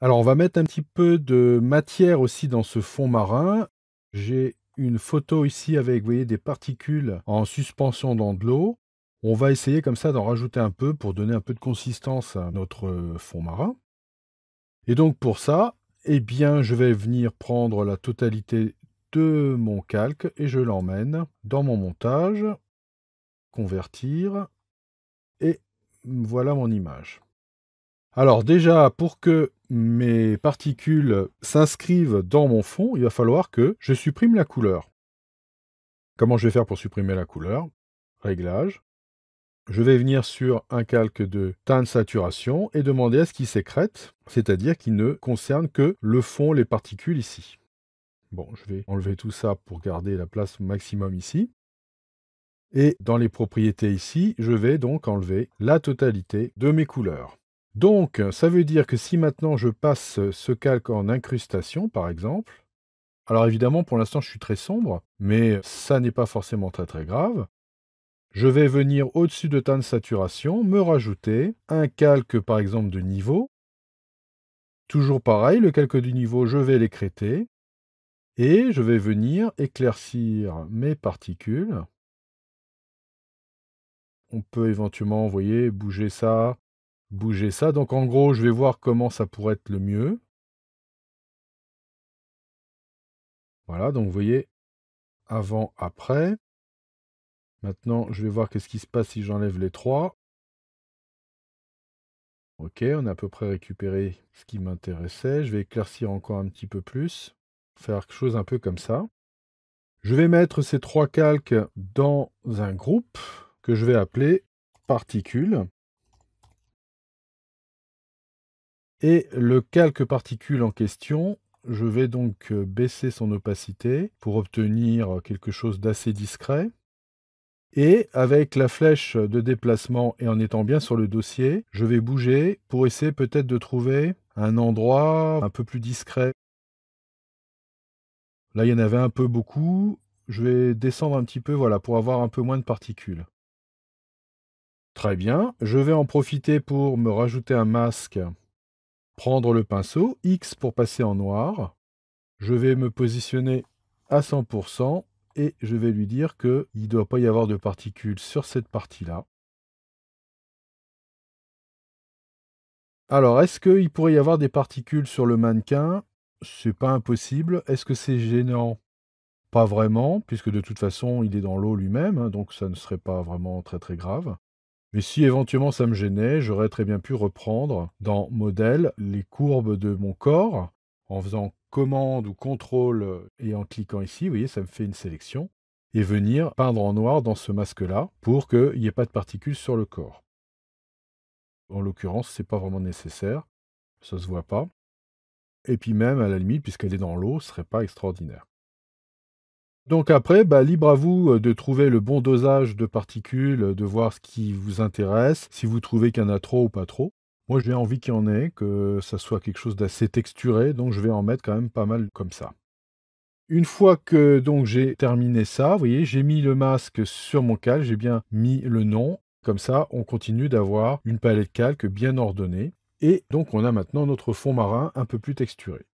Alors, on va mettre un petit peu de matière aussi dans ce fond marin. J'ai une photo ici avec, vous voyez, des particules en suspension dans de l'eau. On va essayer comme ça d'en rajouter un peu pour donner un peu de consistance à notre euh, fond marin. Et donc pour ça, eh bien, je vais venir prendre la totalité de mon calque et je l'emmène dans mon montage, convertir, et voilà mon image. Alors déjà, pour que mes particules s'inscrivent dans mon fond, il va falloir que je supprime la couleur. Comment je vais faire pour supprimer la couleur Réglage. Je vais venir sur un calque de teint de saturation et demander à ce qu'il sécrète, c'est-à-dire qu'il ne concerne que le fond, les particules ici. Bon, je vais enlever tout ça pour garder la place maximum ici. Et dans les propriétés ici, je vais donc enlever la totalité de mes couleurs. Donc, ça veut dire que si maintenant je passe ce calque en incrustation, par exemple, alors évidemment, pour l'instant, je suis très sombre, mais ça n'est pas forcément très très grave. Je vais venir au-dessus de teint de saturation, me rajouter un calque, par exemple, de niveau. Toujours pareil, le calque du niveau, je vais l'écréter. Et je vais venir éclaircir mes particules. On peut éventuellement, vous voyez, bouger ça, bouger ça. Donc en gros, je vais voir comment ça pourrait être le mieux. Voilà, donc vous voyez, avant, après. Maintenant, je vais voir qu'est-ce qui se passe si j'enlève les trois. Ok, on a à peu près récupéré ce qui m'intéressait. Je vais éclaircir encore un petit peu plus. Faire quelque chose un peu comme ça. Je vais mettre ces trois calques dans un groupe que je vais appeler particules. Et le calque particule en question, je vais donc euh, baisser son opacité pour obtenir quelque chose d'assez discret. Et avec la flèche de déplacement et en étant bien sur le dossier, je vais bouger pour essayer peut-être de trouver un endroit un peu plus discret. Là, il y en avait un peu beaucoup. Je vais descendre un petit peu voilà, pour avoir un peu moins de particules. Très bien. Je vais en profiter pour me rajouter un masque prendre le pinceau, X pour passer en noir. Je vais me positionner à 100% et je vais lui dire qu'il ne doit pas y avoir de particules sur cette partie-là. Alors, est-ce qu'il pourrait y avoir des particules sur le mannequin C'est pas impossible. Est-ce que c'est gênant Pas vraiment, puisque de toute façon, il est dans l'eau lui-même, hein, donc ça ne serait pas vraiment très très grave. Mais si éventuellement ça me gênait, j'aurais très bien pu reprendre dans modèle les courbes de mon corps en faisant commande ou contrôle et en cliquant ici, vous voyez, ça me fait une sélection et venir peindre en noir dans ce masque-là pour qu'il n'y ait pas de particules sur le corps. En l'occurrence, ce n'est pas vraiment nécessaire, ça ne se voit pas. Et puis même, à la limite, puisqu'elle est dans l'eau, ce ne serait pas extraordinaire. Donc après, bah, libre à vous euh, de trouver le bon dosage de particules, euh, de voir ce qui vous intéresse, si vous trouvez qu'il y en a trop ou pas trop. Moi, j'ai envie qu'il y en ait, que ça soit quelque chose d'assez texturé, donc je vais en mettre quand même pas mal comme ça. Une fois que donc j'ai terminé ça, vous voyez, j'ai mis le masque sur mon calque, j'ai bien mis le nom. Comme ça, on continue d'avoir une palette calque bien ordonnée. Et donc, on a maintenant notre fond marin un peu plus texturé.